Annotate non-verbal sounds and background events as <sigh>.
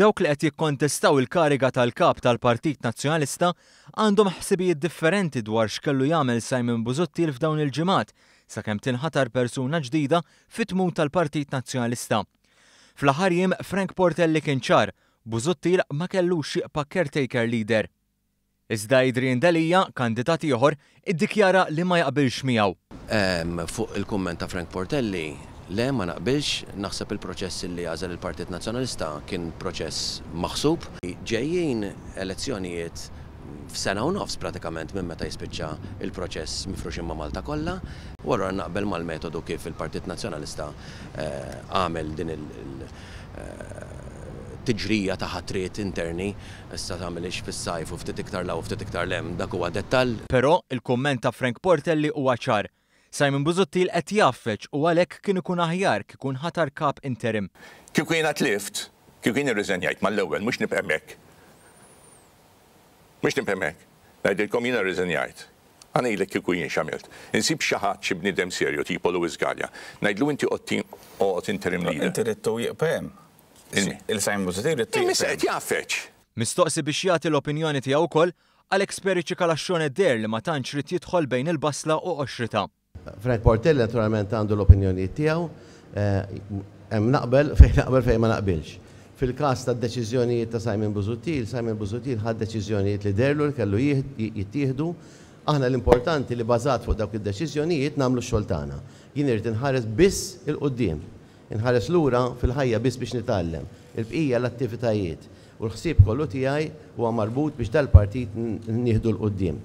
dawk li qed jikkontestaw il-kariga tal-kap tal-Partit Nazzjonalista għandhom ħsibijiet differenti dwar x'kellu jagħmel Simon Busuttil f'dawn il-ġimgħat sakemm tinħatar persuna ġdida fit-tmum tal-Partit Nazzjonalista. Fl-aħħar jiem Frank Portelli kien ċar, Busuttil ma kellux xieqpa caretaker leader. Iżda Idrien Delija, kandidat ieħor, iddikjara li ma jaqbilx miegħu. Fuq il-kumment ta' Frank Portelli, Le, ma naqbilx, naħseb il-proċess li għażel il-Partit Nazzjonalista kien proċess maħsub. Ġejjin elezzjonijiet f'sena u nofs pratikament minn meta jispiċċa il-proċess mifruxin ma' Malta kollha, u naqbel mal-metodu kif il-Partit Nazzjonalista eh, għamel din il- eh, tiġrija ta' ħatriet interni, issa ta' fis-sajf u ftit iktar law ftit iktar lem dak huwa dettall. Però il-kumment ta' Frank Portelli huwa ċar Simon Buzuttil qed jaffeċ u għalhekk kien ikun aħjar kikun ħatar kap interim. Kif kien lift, kif kien irriżenjajt mal-ewwel mhux nibhemmek. Mhux nibhemmek. Ngħidilkom jiena rriżenjajt. Għana ilek kiku jien xamilt. Insib xaħat xi bniedem serju tipo Lewis Gallia. Ngħidlu inti qottin oqgħod interim leader. Inti rittu jqpem. il Simon mużiti rittu. qed jaffeċ. Mistoqsi biex jagħti l-opinjoni tiegħu wkoll Alex Periċi kalaxxone der li ma tantx rid jidħol bejn il-basla u qoxrita. Frank Portelli naturalment għandu l-opinjonijiet tiegħu, eh, hemm naqbel <laughs> fejn naqbel fejn ma naqbilx. Fil-każ ta' deċiżjonijiet ta' Simon Buzutil, Simon Buzutil ħad deċiżjonijiet li derlu li kellu jittieħdu. Aħna l-importanti li bażat fuq dawk id-deċiżjonijiet nagħmlu x-xogħol tagħna. Jien irid inħares biss il-qudiem, inħares lura fil-ħajja biss biex nitgħallem. Il-bqija l-attivitajiet u l-ħsieb kollu tiegħi huwa marbut biex dal-partit nieħdu l-qudiem.